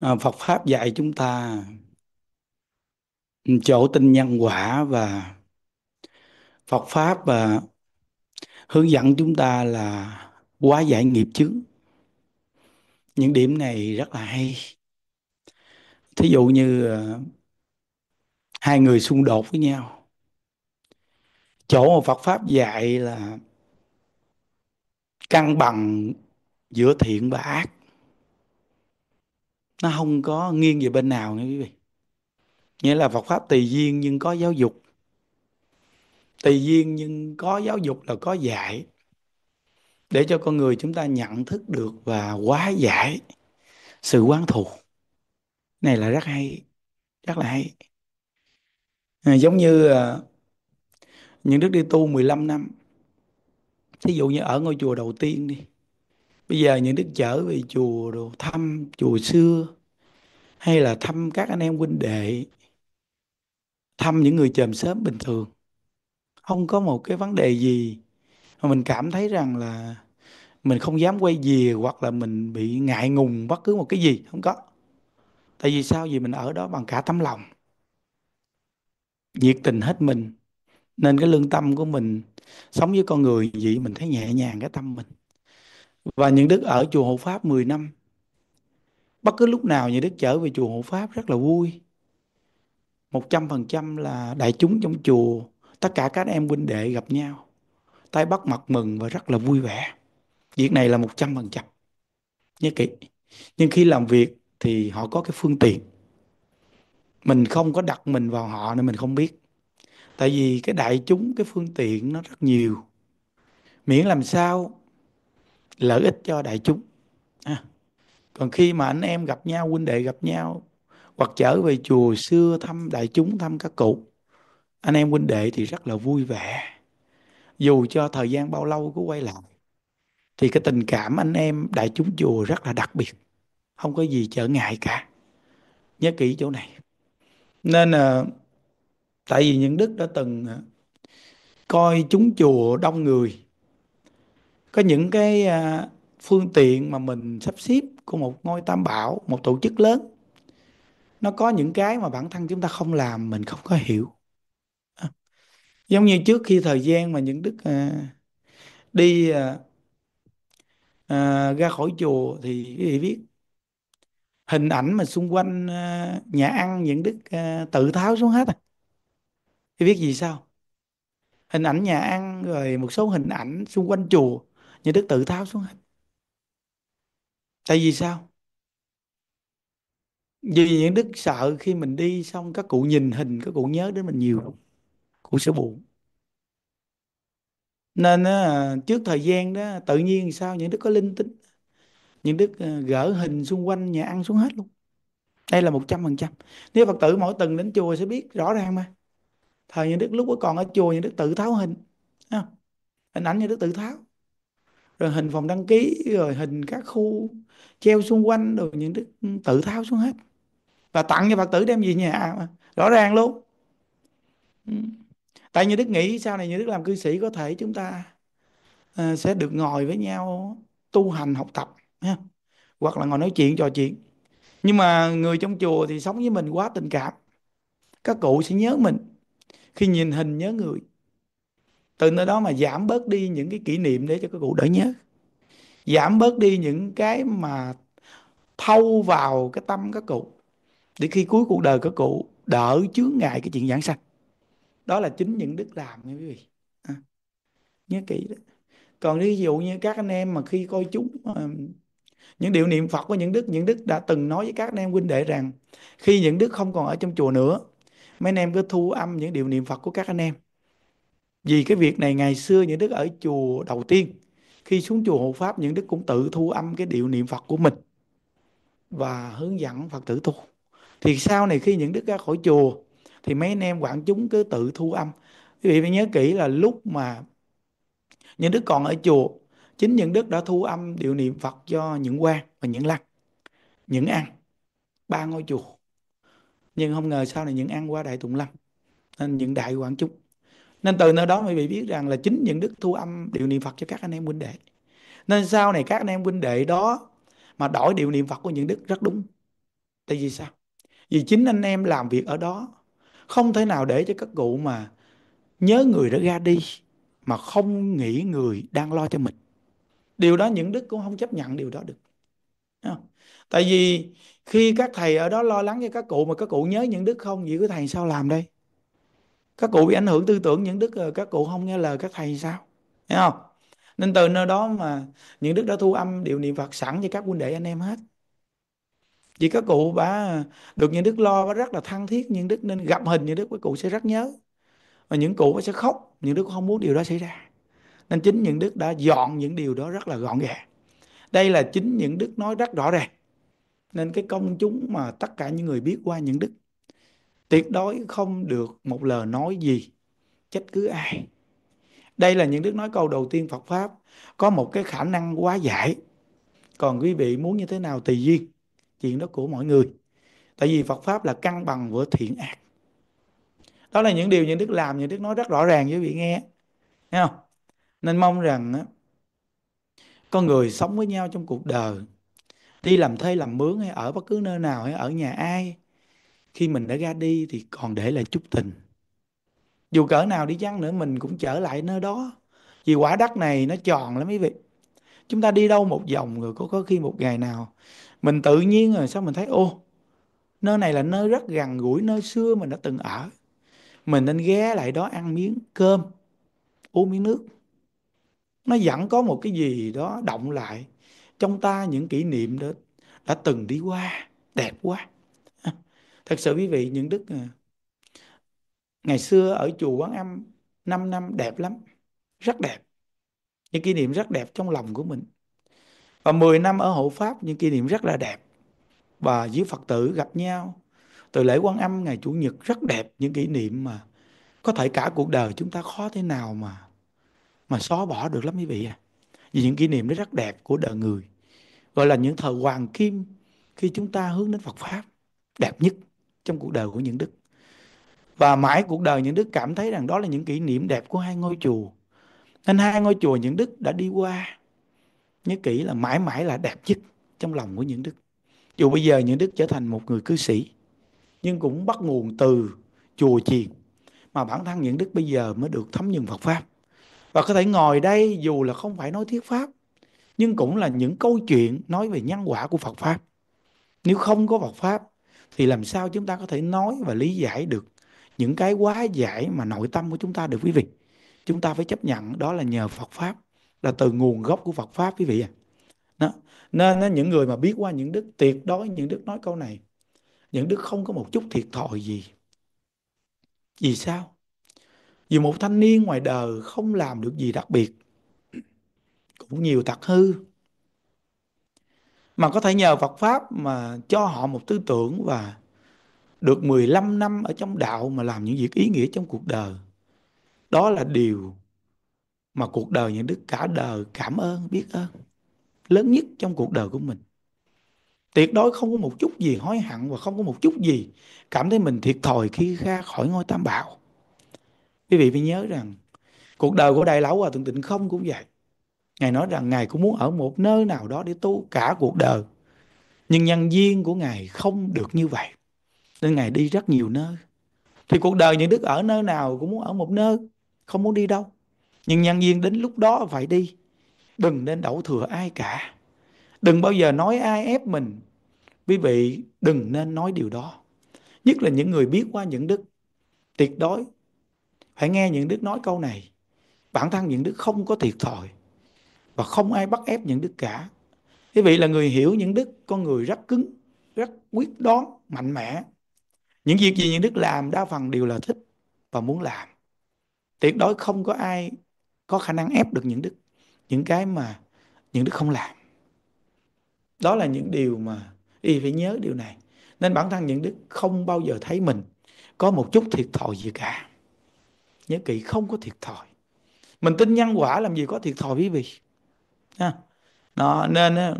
à, Phật pháp dạy chúng ta chỗ tin nhân quả và Phật pháp và hướng dẫn chúng ta là quá giải nghiệp chướng những điểm này rất là hay thí dụ như à, hai người xung đột với nhau chỗ mà Phật pháp dạy là cân bằng giữa thiện và ác nó không có nghiêng về bên nào nữa quý vị nghĩa là Phật pháp tùy duyên nhưng có giáo dục tùy duyên nhưng có giáo dục là có dạy để cho con người chúng ta nhận thức được và hóa giải sự quán thù này là rất hay rất là hay à, giống như à, những đức đi tu 15 năm thí dụ như ở ngôi chùa đầu tiên đi bây giờ những đức trở về chùa đồ thăm chùa xưa hay là thăm các anh em huynh đệ thăm những người chòm sớm bình thường không có một cái vấn đề gì mà mình cảm thấy rằng là mình không dám quay về hoặc là mình bị ngại ngùng bất cứ một cái gì không có tại vì sao vì mình ở đó bằng cả tấm lòng nhiệt tình hết mình nên cái lương tâm của mình sống với con người vậy mình thấy nhẹ nhàng cái tâm mình và những đức ở chùa hộ pháp 10 năm bất cứ lúc nào như đức trở về chùa hộ pháp rất là vui một trăm phần trăm là đại chúng trong chùa tất cả các em huynh đệ gặp nhau tay bắt mặt mừng và rất là vui vẻ việc này là một trăm phần trăm nhớ kỹ nhưng khi làm việc thì họ có cái phương tiện mình không có đặt mình vào họ nên mình không biết tại vì cái đại chúng cái phương tiện nó rất nhiều miễn làm sao lợi ích cho đại chúng à còn khi mà anh em gặp nhau huynh đệ gặp nhau hoặc trở về chùa xưa thăm đại chúng thăm các cụ anh em huynh đệ thì rất là vui vẻ dù cho thời gian bao lâu cứ quay lại thì cái tình cảm anh em đại chúng chùa rất là đặc biệt không có gì trở ngại cả nhớ kỹ chỗ này nên à, tại vì những đức đã từng à, coi chúng chùa đông người có những cái à, phương tiện mà mình sắp xếp của một ngôi tam bảo một tổ chức lớn nó có những cái mà bản thân chúng ta không làm mình không có hiểu à. giống như trước khi thời gian mà những đức à, đi à, à, ra khỏi chùa thì quý vị biết hình ảnh mà xung quanh à, nhà ăn những đức à, tự tháo xuống hết à thì biết gì sao hình ảnh nhà ăn rồi một số hình ảnh xung quanh chùa những đức tự tháo xuống hết tại vì sao vì những đức sợ khi mình đi xong các cụ nhìn hình các cụ nhớ đến mình nhiều cụ sẽ buồn nên trước thời gian đó tự nhiên sao những đức có linh tính những đức ờ, gỡ hình xung quanh nhà ăn xuống hết luôn đây là một trăm phần trăm nếu phật tử mỗi tuần đến chùa sẽ biết rõ ràng mà thời những đức lúc còn ở chùa những đức tự tháo hình hình ảnh những đức tự tháo rồi hình phòng đăng ký rồi hình các khu treo xung quanh rồi những đức ừ, tự tháo xuống hết và tặng cho phật tử đem về nhà mà. rõ ràng luôn ừ. tại như đức nghĩ sau này như đức làm cư sĩ có thể chúng ta uh, sẽ được ngồi với nhau tu hành học tập ha? hoặc là ngồi nói chuyện trò chuyện nhưng mà người trong chùa thì sống với mình quá tình cảm các cụ sẽ nhớ mình khi nhìn hình nhớ người từ nơi đó mà giảm bớt đi những cái kỷ niệm để cho các cụ đỡ nhớ giảm bớt đi những cái mà thâu vào cái tâm các cụ để khi cuối cuộc đời các cụ đỡ chướng ngại cái chuyện giảng sanh đó là chính những đức làm nha quý vị à, nhớ kỹ đó còn ví dụ như các anh em mà khi coi chúng ờ, những điều niệm Phật của những đức những đức đã từng nói với các anh em huynh đệ rằng khi những đức không còn ở trong chùa nữa mấy anh em cứ thu âm những điều niệm Phật của các anh em vì cái việc này ngày xưa những đức ở chùa đầu tiên khi xuống chùa hộ pháp những đức cũng tự thu âm cái điệu niệm phật của mình và hướng dẫn phật tử tu thì sau này khi những đức ra khỏi chùa thì mấy anh em quản chúng cứ tự thu âm quý vị phải nhớ kỹ là lúc mà những đức còn ở chùa chính những đức đã thu âm điệu niệm phật cho những quan và những lăng những ăn ba ngôi chùa nhưng không ngờ sau này những ăn qua đại tụng lâm nên những đại quản chúng nên từ nơi đó quý vị biết rằng là chính những đức thu âm điều niệm phật cho các anh em huynh đệ nên sau này các anh em huynh đệ đó mà đổi điều niệm phật của những đức rất đúng tại vì sao vì chính anh em làm việc ở đó không thể nào để cho các cụ mà nhớ người đã ra đi mà không nghĩ người đang lo cho mình điều đó những đức cũng không chấp nhận điều đó được tại vì khi các thầy ở đó lo lắng cho các cụ mà các cụ nhớ những đức không vậy cái thầy sao làm đây các cụ bị ảnh hưởng tư tưởng những đức ờ, các cụ không nghe lời các thầy sao thấy không nên từ nơi đó mà những đức đã thu âm điều niệm phật sẵn cho các huynh đệ anh em hết vì các cụ bà ờ, được những đức lo bà rất là thân thiết những đức nên gặp hình những đức các cụ sẽ rất nhớ và những cụ sẽ khóc những đức không muốn điều đó xảy ra nên chính những đức đã dọn những điều đó rất là gọn gàng đây là chính những đức nói rất rõ ràng nên cái công chúng mà tất cả những người biết qua những đức tuyệt đối không được một lời nói gì trách cứ ai đây là những đức nói câu đầu tiên Phật pháp có một cái khả năng quá giải còn quý vị muốn như thế nào tùy duyên chuyện đó của mọi người tại vì Phật pháp là cân bằng vừa thiện ác đó là những điều những đức làm những đức nói rất rõ ràng với vị nghe Thấy không nên mong rằng con người sống với nhau trong cuộc đời đi làm thuê làm mướn hay ở bất cứ nơi nào hay ở nhà ai khi mình đã ra đi thì còn để lại chút tình dù cỡ nào đi chăng nữa mình cũng trở lại nơi đó vì quả đất này nó tròn lắm quý vị chúng ta đi đâu một vòng rồi có có khi một ngày nào mình tự nhiên rồi sao mình thấy ô nơi này là nơi rất gần gũi nơi xưa mình đã từng ở mình nên ghé lại đó ăn miếng cơm uống miếng nước nó vẫn có một cái gì đó động lại trong ta những kỷ niệm đã, đã từng đi qua đẹp quá thật sự quý vị những đức à, ngày xưa ở chùa Quán Âm 5 năm đẹp lắm rất đẹp những kỷ niệm rất đẹp trong lòng của mình và 10 năm ở hộ pháp những kỷ niệm rất là đẹp và với Phật tử gặp nhau từ lễ Quan Âm ngày Chủ nhật rất đẹp những kỷ niệm mà có thể cả cuộc đời chúng ta khó thế nào mà mà xóa bỏ được lắm quý vị à vì những kỷ niệm đó rất đẹp của đời người gọi là những thời hoàng kim khi chúng ta hướng đến Phật pháp đẹp nhất trong cuộc đời của những đức và mãi cuộc đời những đức cảm thấy rằng đó là những kỷ niệm đẹp của hai ngôi chùa nên hai ngôi chùa những đức đã đi qua nhớ kỹ là mãi mãi là đẹp nhất trong lòng của những đức dù bây giờ những đức trở thành một người cư sĩ nhưng cũng bắt nguồn từ chùa chiền mà bản thân những đức bây giờ mới được thấm nhuần Phật pháp và có thể ngồi đây dù là không phải nói thuyết pháp nhưng cũng là những câu chuyện nói về nhân quả của Phật pháp nếu không có Phật pháp thì làm sao chúng ta có thể nói và lý giải được những cái quá giải mà nội tâm của chúng ta được quý vị chúng ta phải chấp nhận đó là nhờ Phật pháp là từ nguồn gốc của Phật pháp quý vị à đó. nên những người mà biết qua những đức tuyệt đối những đức nói câu này những đức không có một chút thiệt thòi gì vì sao vì một thanh niên ngoài đời không làm được gì đặc biệt cũng nhiều tật hư mà có thể nhờ Phật pháp mà cho họ một tư tưởng và được 15 năm ở trong đạo mà làm những việc ý nghĩa trong cuộc đời. Đó là điều mà cuộc đời những đức cả đời cảm ơn, biết ơn lớn nhất trong cuộc đời của mình. Tuyệt đối không có một chút gì hối hận và không có một chút gì cảm thấy mình thiệt thòi khi ra khỏi ngôi tam bảo. Quý vị phải nhớ rằng cuộc đời của Đại Lão Hòa Thượng Tịnh Không cũng vậy. Ngài nói rằng Ngài cũng muốn ở một nơi nào đó để tu cả cuộc đời. Nhưng nhân duyên của Ngài không được như vậy. Nên Ngài đi rất nhiều nơi. Thì cuộc đời những đức ở nơi nào cũng muốn ở một nơi, không muốn đi đâu. Nhưng nhân duyên đến lúc đó phải đi. Đừng nên đổ thừa ai cả. Đừng bao giờ nói ai ép mình. Quý vị đừng nên nói điều đó. Nhất là những người biết qua những đức. Tuyệt đối phải nghe những đức nói câu này. Bản thân những đức không có thiệt thòi và không ai bắt ép những đức cả quý vị là người hiểu những đức con người rất cứng rất quyết đoán mạnh mẽ những việc gì những đức làm đa phần đều là thích và muốn làm tuyệt đối không có ai có khả năng ép được những đức những cái mà những đức không làm đó là những điều mà y phải nhớ điều này nên bản thân những đức không bao giờ thấy mình có một chút thiệt thòi gì cả nhớ kỹ không có thiệt thòi mình tin nhân quả làm gì có thiệt thòi quý vị ha đó nên á,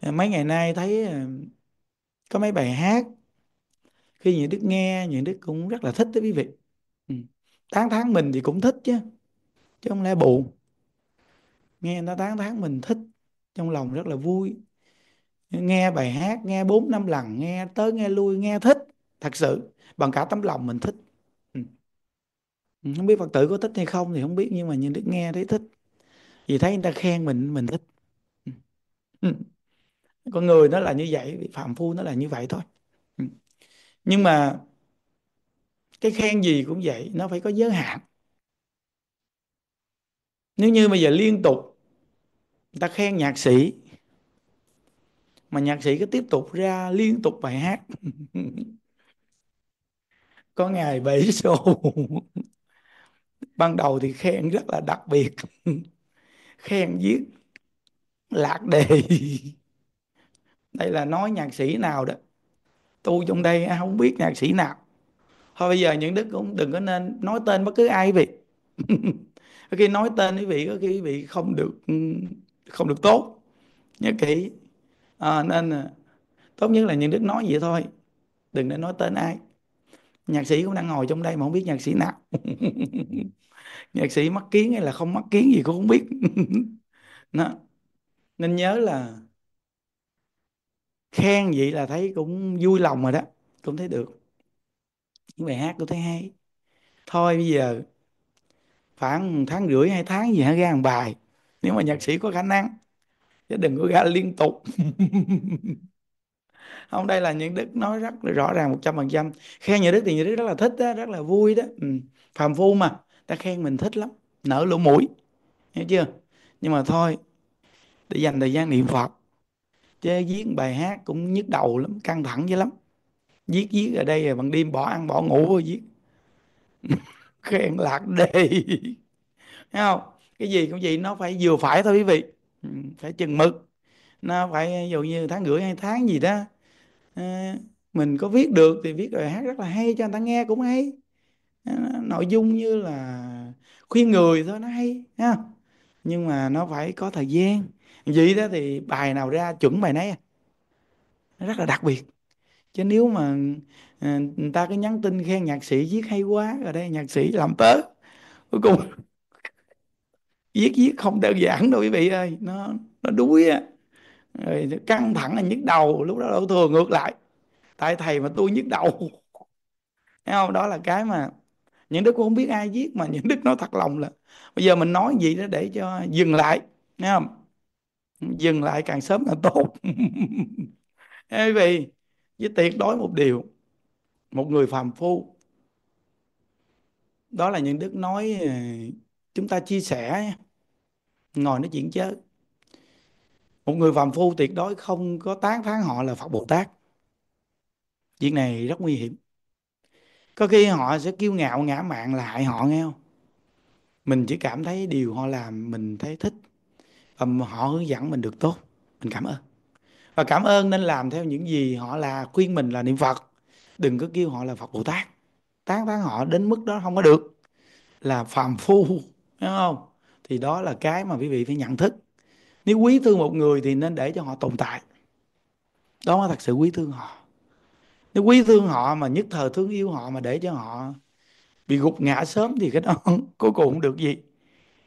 ờ, mấy ngày nay thấy ờ, có mấy bài hát khi những đứa nghe những đứa cũng rất là thích đó quý vị ừ, tán thán mình thì cũng thích chứ chứ không lẽ buồn nghe người ta tán thán mình thích trong lòng rất là vui nghe bài hát nghe bốn năm lần nghe tới nghe lui nghe thích thật sự bằng cả tấm lòng mình thích ừ. Ừ, không biết phật tử có thích hay không thì không biết nhưng mà những đứa nghe thấy thích vì thấy người ta khen mình mình thích ừ. con người nó là như vậy phạm phu nó là như vậy thôi ừ. nhưng mà cái khen gì cũng vậy nó phải có giới hạn nếu như bây giờ liên tục người ta khen nhạc sĩ mà nhạc sĩ cứ tiếp tục ra liên tục bài hát có ngày bảy show ban đầu thì khen rất là đặc biệt khen giết lạc đề đây là nói nhạc sĩ nào đó tu trong đây không biết nhạc sĩ nào thôi bây giờ những đức cũng đừng có nên nói tên bất cứ ai quý vị khi nói tên quý vị có khi quý vị không được không được tốt nhớ kỹ à, nên à, tốt nhất là những đức nói vậy thôi đừng nên nói tên ai nhạc sĩ cũng đang ngồi trong đây mà không biết nhạc sĩ nào nhạc sĩ mắc kiến hay là không mắc kiến gì cũng không biết nó nên nhớ là khen vậy là thấy cũng vui lòng rồi đó cũng thấy được những bài hát tôi thấy hay thôi bây giờ khoảng tháng rưỡi hai tháng gì hả ra một bài nếu mà nhạc sĩ có khả năng chứ đừng có ra liên tục không đây là những đức nói rất là rõ ràng một trăm phần trăm khen nhà đức thì nhà đức rất là thích đó, rất là vui đó ừ. phàm phu mà ta khen mình thích lắm nở lỗ mũi hiểu chưa nhưng mà thôi để dành thời gian niệm phật chứ viết bài hát cũng nhức đầu lắm căng thẳng dữ lắm viết viết ở đây rồi bằng đêm bỏ ăn bỏ ngủ rồi viết khen lạc đề Thấy không cái gì cũng vậy nó phải vừa phải thôi quý vị ừ, phải chừng mực nó phải ví dụ như tháng rưỡi hay tháng gì đó à, mình có viết được thì viết rồi hát rất là hay cho người ta nghe cũng hay à, nội dung như là khuyên người thôi nó hay ha nhưng mà nó phải có thời gian vậy đó thì bài nào ra chuẩn bài nấy à. nó rất là đặc biệt chứ nếu mà ờ, người ta cứ nhắn tin khen nhạc sĩ viết hay quá rồi đây nhạc sĩ làm tớ cuối cùng viết viết không đơn giản đâu quý vị ơi nó nó đuối á căng thẳng là nhức đầu lúc đó đổ thừa ngược lại tại thầy mà tôi nhức đầu Thấy không đó là cái mà những đức cũng không biết ai giết mà những đức nói thật lòng là bây giờ mình nói gì đó để cho dừng lại Thấy không dừng lại càng sớm càng tốt quý vị với tuyệt đối một điều một người phàm phu đó là những đức nói ờ, chúng ta chia sẻ ngồi nói chuyện chứ một người phàm phu tuyệt đối không có tán phán họ là phật bồ tát chuyện này rất nguy hiểm có khi họ sẽ kiêu ngạo ngã mạng là hại họ nghe không mình chỉ cảm thấy điều họ làm mình thấy thích và họ hướng dẫn mình được tốt mình cảm ơn và cảm ơn nên làm theo những gì họ là khuyên mình là niệm phật đừng có kêu họ là phật bồ tát tán thán họ đến mức đó không có được là phàm phu đúng không thì đó là cái mà quý vị phải nhận thức nếu quý thương một người thì nên để cho họ tồn tại đó mới thật sự quý thương họ nếu quý thương họ mà nhất thời thương yêu họ mà để cho họ bị gục ngã sớm thì cái đó cuối cùng cũng được gì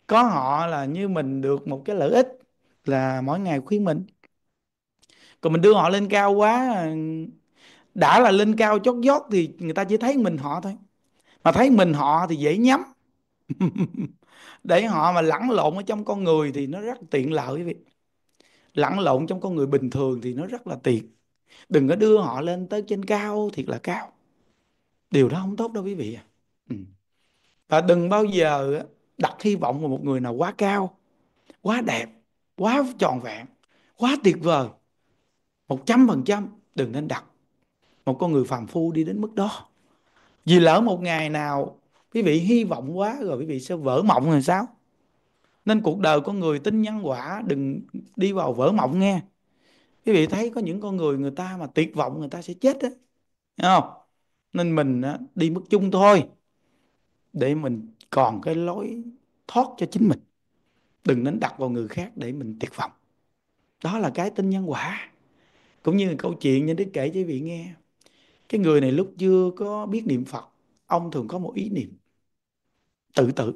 có họ là như mình được một cái lợi ích là mỗi ngày khuyến mình còn mình đưa họ lên cao quá đã là lên cao chót vót thì người ta chỉ thấy mình họ thôi mà thấy mình họ thì dễ nhắm để họ mà lẫn lộn ở trong con người thì nó rất tiện lợi quý vị lẫn lộn trong con người bình thường thì nó rất là tiện đừng có đưa họ lên tới trên cao thiệt là cao điều đó không tốt đâu quý vị ừ. và đừng bao giờ đặt hy vọng vào một người nào quá cao quá đẹp quá tròn vẹn quá tuyệt vời một trăm phần trăm đừng nên đặt một con người phàm phu đi đến mức đó vì lỡ một ngày nào quý vị hy vọng quá rồi quý vị sẽ vỡ mộng rồi sao nên cuộc đời con người tin nhân quả đừng đi vào vỡ mộng nghe quý vị thấy có những con người người ta mà tuyệt vọng người ta sẽ chết đó Thấy không nên mình đi mức chung thôi để mình còn cái lối thoát cho chính mình đừng nên đặt vào người khác để mình tuyệt vọng đó là cái tin nhân quả cũng như câu chuyện như đức kể cho quý vị nghe cái người này lúc chưa có biết niệm phật ông thường có một ý niệm tự tử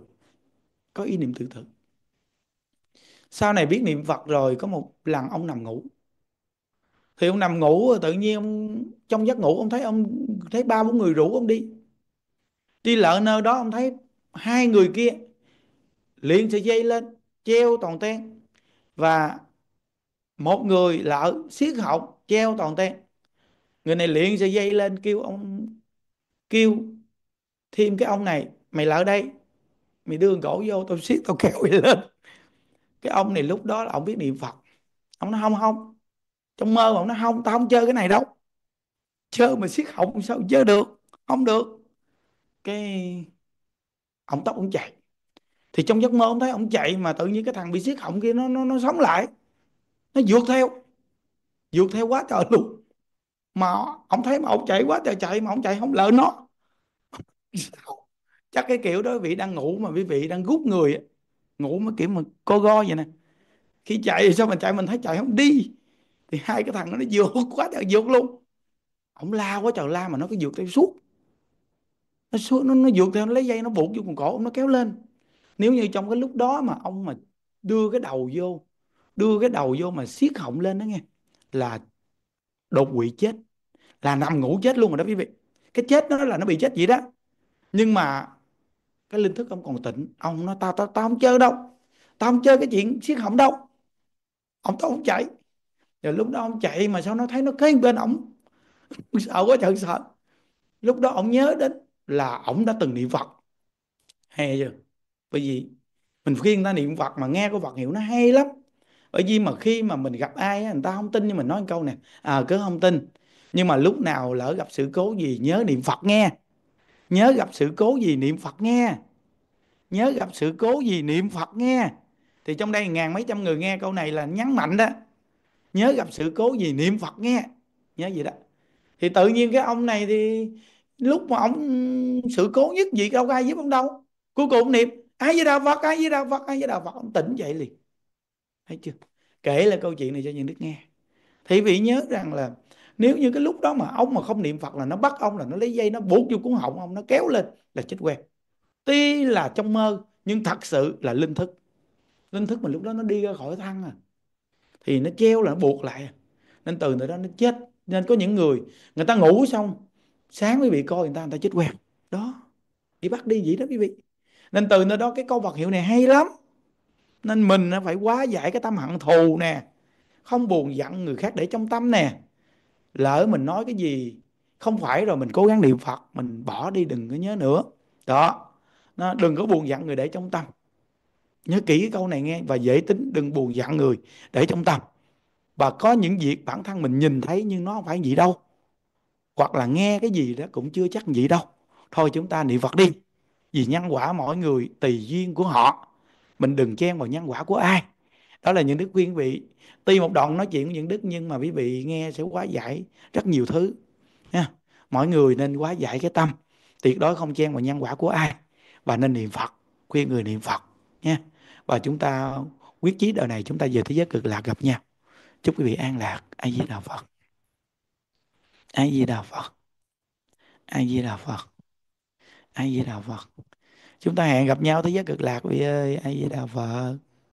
có ý niệm tự tử sau này biết niệm phật rồi có một lần ông nằm ngủ thì ông nằm ngủ tự nhiên ông trong giấc ngủ ông thấy ông thấy ba bốn người rủ ông đi đi lỡ nơi đó ông thấy hai người kia liền sợi dây lên treo toàn ten và một người lợ siết họng treo toàn ten người này liền sợi dây lên kêu ông kêu thêm cái ông này mày lỡ đây mày đưa gỗ vô tao xiết tao kéo mày lên cái ông này lúc đó là ông biết niệm phật ông nói không không trong mơ mà ông nói không tao không chơi cái này đâu chơi mà xiết họng sao chơi được không được cái ông tóc ông chạy thì trong giấc mơ ông thấy ông chạy mà tự nhiên cái thằng bị xiết họng kia nó nó nó sống lại nó vượt theo vượt theo quá trời luôn mà ông thấy mà ông chạy quá trời chạy mà ông chạy không lỡ nó sao chắc cái kiểu đó quý vị đang ngủ mà quý vị đang gút người ngủ mà kiểu mà co go vậy nè khi chạy sao mà chạy mình thấy chạy không đi thì hai cái thằng nó vượt quá trời vượt luôn ổng la quá trời la mà nó cứ vượt theo suốt nó suốt nó nó vượt theo nó lấy dây nó buộc vô quần cổ ông nó kéo lên nếu như trong cái lúc đó mà ông mà đưa cái đầu vô đưa cái đầu vô mà siết họng lên đó nghe là đột quỵ chết là nằm ngủ chết luôn rồi đó quý vị cái chết đó là nó bị chết vậy đó nhưng mà cái linh thức ông còn tỉnh ông nói tao tao tao không chơi đâu tao không chơi cái chuyện siết họng đâu ông tao không chạy rồi lúc đó ông chạy mà sao nó thấy nó kế bên ông sợ quá trời sợ lúc đó ông nhớ đến là ông đã từng niệm phật hay chưa bởi vì mình khuyên ta niệm phật mà nghe cái phật hiệu nó hay lắm bởi vì mà khi mà mình gặp ai người ta không tin nhưng mình nói một câu nè à cứ không tin nhưng mà lúc nào lỡ gặp sự cố gì nhớ niệm phật nghe nhớ gặp sự cố gì niệm phật nghe nhớ gặp sự cố gì niệm phật nghe thì trong đây ngàn mấy trăm người nghe câu này là nhắn mạnh đó nhớ gặp sự cố gì niệm phật nghe nhớ gì đó thì tự nhiên cái ông này thì lúc mà ông sự cố nhất gì đâu ai giúp ông đâu cuối cùng niệm ai với đạo phật ai với đạo phật ai với đạo phật ông tỉnh dậy liền thấy chưa kể là câu chuyện này cho những đức nghe thì vị nhớ rằng là nếu như cái lúc đó mà ông mà không niệm phật là nó bắt ông là nó lấy dây nó buộc vô cuốn họng ông nó kéo lên là chết quen tuy là trong mơ nhưng thật sự là linh thức linh thức mà lúc đó nó đi ra khỏi thân à thì nó treo là nó buộc lại à. nên từ từ đó nó chết nên có những người người ta ngủ xong sáng mới bị coi người ta người ta chết quen đó bị bắt đi vậy đó quý vị nên từ nơi đó cái câu vật hiệu này hay lắm nên mình phải quá giải cái tâm hận thù nè không buồn giận người khác để trong tâm nè lỡ mình nói cái gì không phải rồi mình cố gắng niệm phật mình bỏ đi đừng có nhớ nữa đó nó đừng có buồn giận người để trong tâm nhớ kỹ cái câu này nghe và dễ tính đừng buồn giận người để trong tâm và có những việc bản thân mình nhìn thấy nhưng nó không phải gì đâu hoặc là nghe cái gì đó cũng chưa chắc gì đâu thôi chúng ta niệm phật đi vì nhân quả mỗi người tùy duyên của họ mình đừng chen vào nhân quả của ai đó là những đức khuyên vị tuy một đoạn nói chuyện của những đức nhưng mà quý vị nghe sẽ quá giải rất nhiều thứ nha mọi người nên quá giải cái tâm tuyệt đối không chen vào nhân quả của ai và nên niệm phật khuyên người niệm phật nha và chúng ta quyết chí đời này chúng ta về thế giới cực lạc gặp nhau chúc quý vị an lạc ai di đà phật ai di đà phật ai di đà phật ai di đà phật chúng ta hẹn gặp nhau thế giới cực lạc quý vị ơi ai di đà phật